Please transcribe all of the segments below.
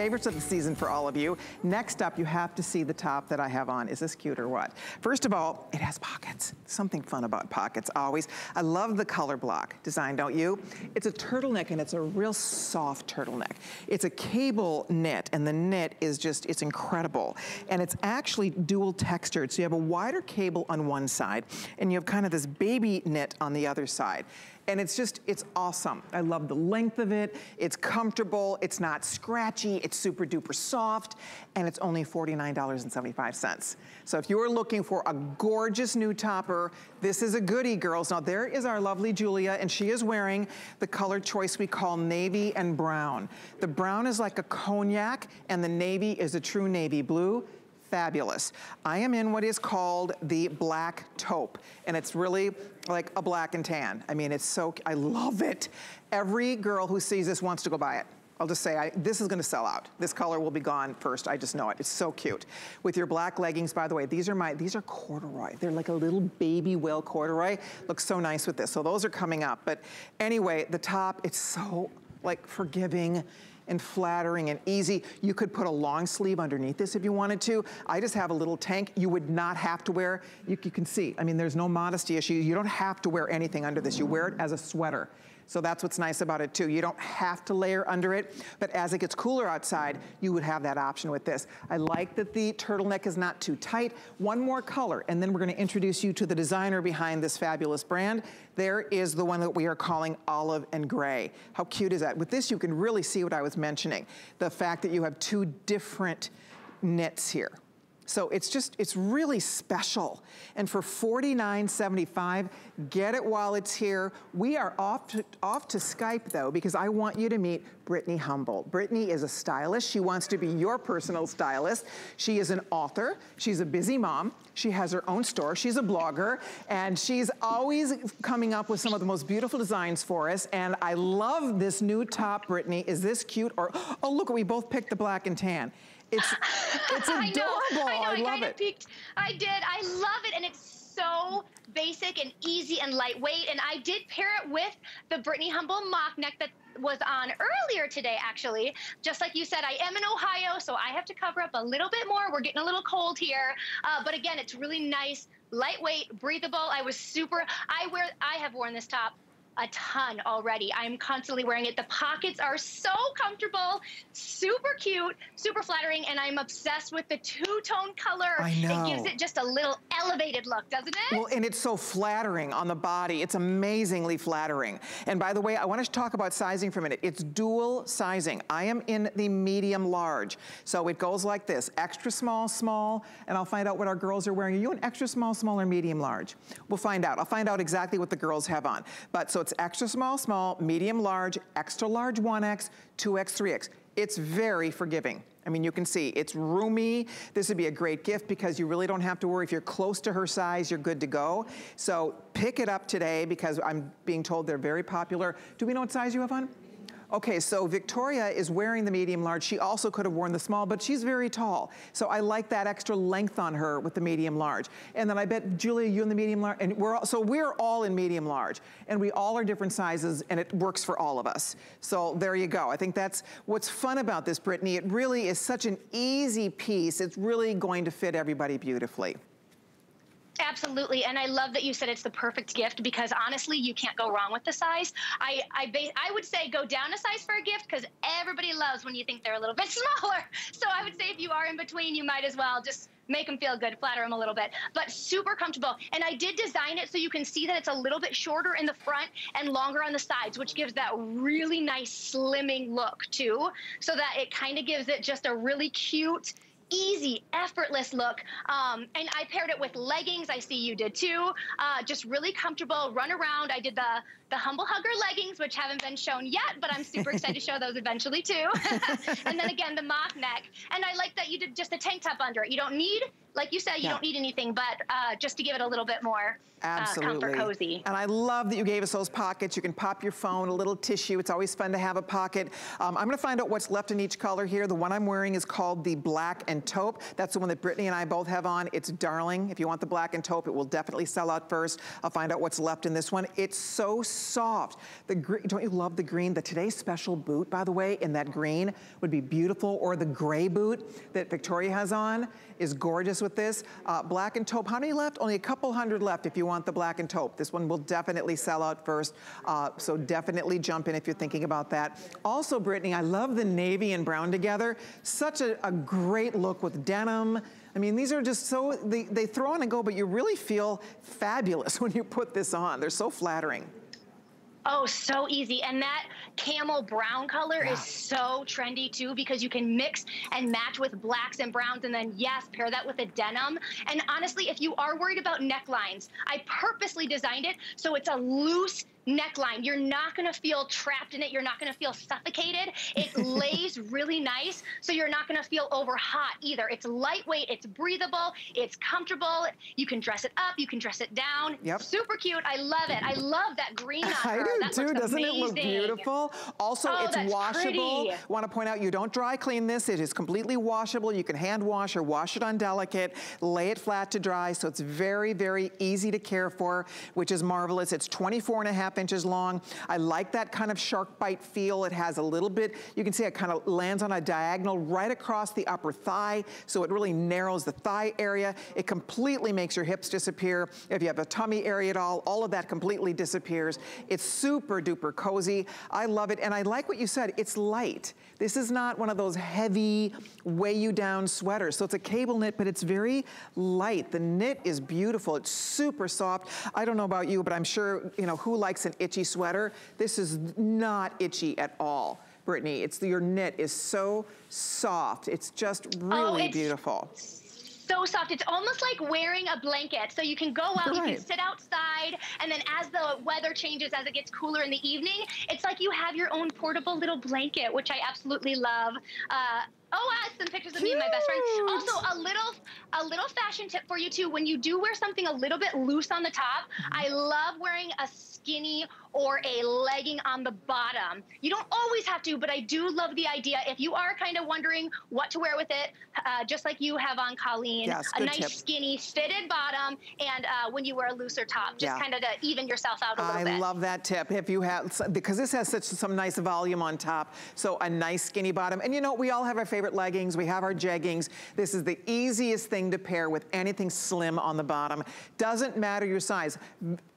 favorites of the season for all of you. Next up, you have to see the top that I have on. Is this cute or what? First of all, it has pockets. Something fun about pockets always. I love the color block design, don't you? It's a turtleneck and it's a real soft turtleneck. It's a cable knit and the knit is just, it's incredible. And it's actually dual textured. So you have a wider cable on one side and you have kind of this baby knit on the other side. And it's just, it's awesome. I love the length of it. It's comfortable. It's not scratchy. It's super duper soft. And it's only $49.75. So if you're looking for a gorgeous new topper, this is a goodie, girls. Now there is our lovely Julia, and she is wearing the color choice we call navy and brown. The brown is like a cognac, and the navy is a true navy blue fabulous. I am in what is called the black taupe, and it's really like a black and tan. I mean, it's so, I love it. Every girl who sees this wants to go buy it. I'll just say, I, this is gonna sell out. This color will be gone first, I just know it. It's so cute. With your black leggings, by the way, these are my, these are corduroy. They're like a little baby whale corduroy. Looks so nice with this. So those are coming up. But anyway, the top, it's so like forgiving and flattering and easy. You could put a long sleeve underneath this if you wanted to. I just have a little tank you would not have to wear. You, you can see, I mean, there's no modesty issue. You don't have to wear anything under this. You wear it as a sweater. So that's what's nice about it too. You don't have to layer under it, but as it gets cooler outside, you would have that option with this. I like that the turtleneck is not too tight. One more color, and then we're gonna introduce you to the designer behind this fabulous brand. There is the one that we are calling olive and gray. How cute is that? With this, you can really see what I was mentioning. The fact that you have two different knits here so it's just, it's really special. And for $49.75, get it while it's here. We are off to, off to Skype though, because I want you to meet Brittany Humboldt. Brittany is a stylist. She wants to be your personal stylist. She is an author. She's a busy mom. She has her own store. She's a blogger. And she's always coming up with some of the most beautiful designs for us. And I love this new top, Brittany. Is this cute? Or, oh, look, we both picked the black and tan. It's it's adorable. I, know, I, know, I, I love it. Peaked. I did. I love it, and it's so basic and easy and lightweight. And I did pair it with the Brittany Humble mock neck that was on earlier today, actually. Just like you said, I am in Ohio, so I have to cover up a little bit more. We're getting a little cold here. Uh, but again, it's really nice, lightweight, breathable. I was super, I wear, I have worn this top a ton already. I'm constantly wearing it. The pockets are so comfortable, super cute, super flattering, and I'm obsessed with the two-tone color. I know. It gives it just a little elevated look, doesn't it? Well, and it's so flattering on the body. It's amazingly flattering. And by the way, I want to talk about sizing for a minute. It's dual sizing. I am in the medium large. So it goes like this, extra small, small, and I'll find out what our girls are wearing. Are you an extra small, small, or medium large? We'll find out. I'll find out exactly what the girls have on. But so so it's extra small, small, medium, large, extra large 1X, 2X, 3X. It's very forgiving. I mean, you can see it's roomy. This would be a great gift because you really don't have to worry. If you're close to her size, you're good to go. So pick it up today because I'm being told they're very popular. Do we know what size you have on? Okay, so Victoria is wearing the medium large. She also could have worn the small, but she's very tall. So I like that extra length on her with the medium large. And then I bet, Julia, you in the medium large, and we're all, so we're all in medium large. And we all are different sizes, and it works for all of us. So there you go. I think that's what's fun about this, Brittany. It really is such an easy piece. It's really going to fit everybody beautifully. Absolutely, and I love that you said it's the perfect gift because honestly, you can't go wrong with the size. I I, base, I would say go down a size for a gift because everybody loves when you think they're a little bit smaller. So I would say if you are in between, you might as well just make them feel good, flatter them a little bit, but super comfortable. And I did design it so you can see that it's a little bit shorter in the front and longer on the sides, which gives that really nice slimming look too, so that it kind of gives it just a really cute, easy, effortless look. Um, and I paired it with leggings. I see you did too. Uh, just really comfortable, run around. I did the, the Humble Hugger leggings, which haven't been shown yet, but I'm super excited to show those eventually too. and then again, the mock neck. And I like that you did just a tank top under it. You don't need like you said, you yeah. don't need anything, but uh, just to give it a little bit more Absolutely. Uh, comfort cozy. And I love that you gave us those pockets. You can pop your phone, a little tissue. It's always fun to have a pocket. Um, I'm gonna find out what's left in each color here. The one I'm wearing is called the black and taupe. That's the one that Brittany and I both have on. It's darling. If you want the black and taupe, it will definitely sell out first. I'll find out what's left in this one. It's so soft. The Don't you love the green? The Today's Special boot, by the way, in that green would be beautiful. Or the gray boot that Victoria has on is gorgeous things with this. Uh, black and taupe, how many left? Only a couple hundred left if you want the black and taupe. This one will definitely sell out first. Uh, so definitely jump in if you're thinking about that. Also, Brittany, I love the navy and brown together. Such a, a great look with denim. I mean, these are just so, they, they throw on and go, but you really feel fabulous when you put this on. They're so flattering. Oh, so easy. And that camel brown color is so trendy too because you can mix and match with blacks and browns and then yes, pair that with a denim. And honestly, if you are worried about necklines, I purposely designed it so it's a loose neckline. You're not gonna feel trapped in it. You're not gonna feel suffocated. It lays really nice, so you're not gonna feel over hot either. It's lightweight, it's breathable, it's comfortable. You can dress it up, you can dress it down. Yep. Super cute, I love it. I love that green on I do that too, doesn't amazing. it look beautiful? Also, oh, it's washable. Pretty. Wanna point out, you don't dry clean this. It is completely washable. You can hand wash or wash it on delicate, lay it flat to dry, so it's very, very easy to care for, which is marvelous. It's 24 and a half half inches long. I like that kind of shark bite feel. It has a little bit, you can see it kind of lands on a diagonal right across the upper thigh. So it really narrows the thigh area. It completely makes your hips disappear. If you have a tummy area at all, all of that completely disappears. It's super duper cozy. I love it. And I like what you said, it's light. This is not one of those heavy, weigh you down sweaters. So it's a cable knit, but it's very light. The knit is beautiful. It's super soft. I don't know about you, but I'm sure, you know, who likes likes an itchy sweater. This is not itchy at all. Brittany, it's your knit is so soft. It's just oh, really oh, it's beautiful so soft. It's almost like wearing a blanket. So you can go out, right. you can sit outside, and then as the weather changes, as it gets cooler in the evening, it's like you have your own portable little blanket, which I absolutely love. Uh, Oh, uh, some pictures of Cute. me and my best friend. Also, a little a little fashion tip for you too. When you do wear something a little bit loose on the top, mm-hmm. I love wearing a skinny or a legging on the bottom. You don't always have to, but I do love the idea. If you are kind of wondering what to wear with it, uh, just like you have on Colleen, yes, a nice tip. skinny fitted bottom, and uh, when you wear a looser top, just yeah. kind of to even yourself out a little I bit. I love that tip. If you have, because this has such some nice volume on top, so a nice skinny bottom. And you know, we all have our favorite favorite leggings, we have our jeggings. This is the easiest thing to pair with anything slim on the bottom. Doesn't matter your size.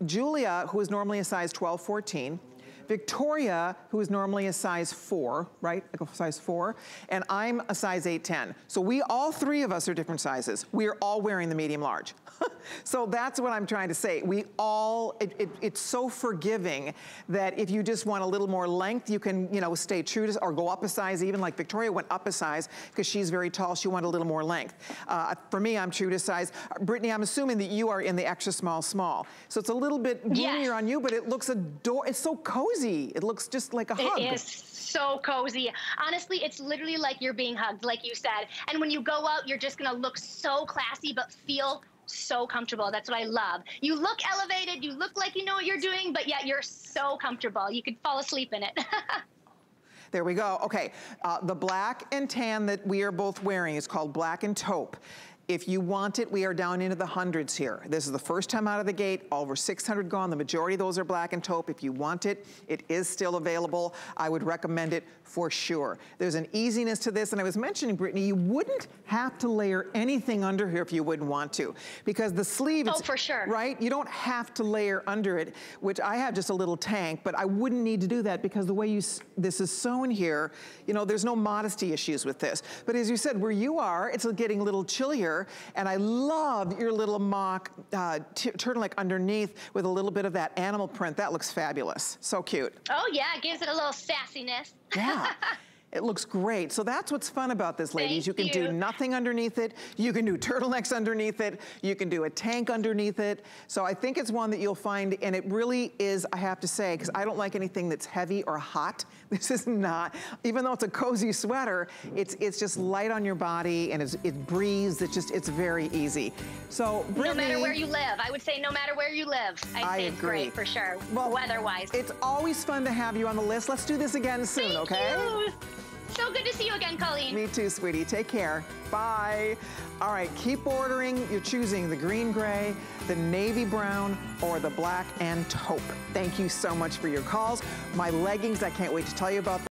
Julia, who is normally a size 12, 14, Victoria, who is normally a size four, right? Like a size four. And I'm a size 810. So we, all three of us are different sizes. We are all wearing the medium large. so that's what I'm trying to say. We all, it, it, it's so forgiving that if you just want a little more length, you can, you know, stay true to, or go up a size even like Victoria went up a size because she's very tall. She wanted a little more length. Uh, for me, I'm true to size. Brittany, I'm assuming that you are in the extra small, small. So it's a little bit yes. on you, but it looks adorable. It's so cozy cozy. It looks just like a hug. It is so cozy. Honestly, it's literally like you're being hugged, like you said. And when you go out, you're just gonna look so classy, but feel so comfortable. That's what I love. You look elevated, you look like you know what you're doing, but yet you're so comfortable. You could fall asleep in it. there we go. Okay, uh, the black and tan that we are both wearing is called black and taupe. If you want it, we are down into the hundreds here. This is the first time out of the gate, over 600 gone. The majority of those are black and taupe. If you want it, it is still available. I would recommend it for sure. There's an easiness to this, and I was mentioning, Brittany, you wouldn't have to layer anything under here if you wouldn't want to, because the sleeve, oh, for sure. right? You don't have to layer under it, which I have just a little tank, but I wouldn't need to do that because the way you this is sewn here, you know, there's no modesty issues with this. But as you said, where you are, it's getting a little chillier here. And I love your little mock uh, turtleneck underneath with a little bit of that animal print. That looks fabulous. So cute. Oh yeah, it gives it a little sassiness. Yeah. It looks great. So that's what's fun about this, ladies. You, you can do nothing underneath it. You can do turtlenecks underneath it. You can do a tank underneath it. So I think it's one that you'll find, and it really is, I have to say, because I don't like anything that's heavy or hot. This is not, even though it's a cozy sweater, it's it's just light on your body and it's, it breathes. It's just, it's very easy. So Brittany, No matter where you live. I would say no matter where you live. I'd say it's great for sure, well, weather-wise. It's always fun to have you on the list. Let's do this again soon, Thank okay? You. So good to see you again, Colleen. Me too, sweetie. Take care. Bye. All right, keep ordering. You're choosing the green gray, the navy brown, or the black and taupe. Thank you so much for your calls. My leggings, I can't wait to tell you about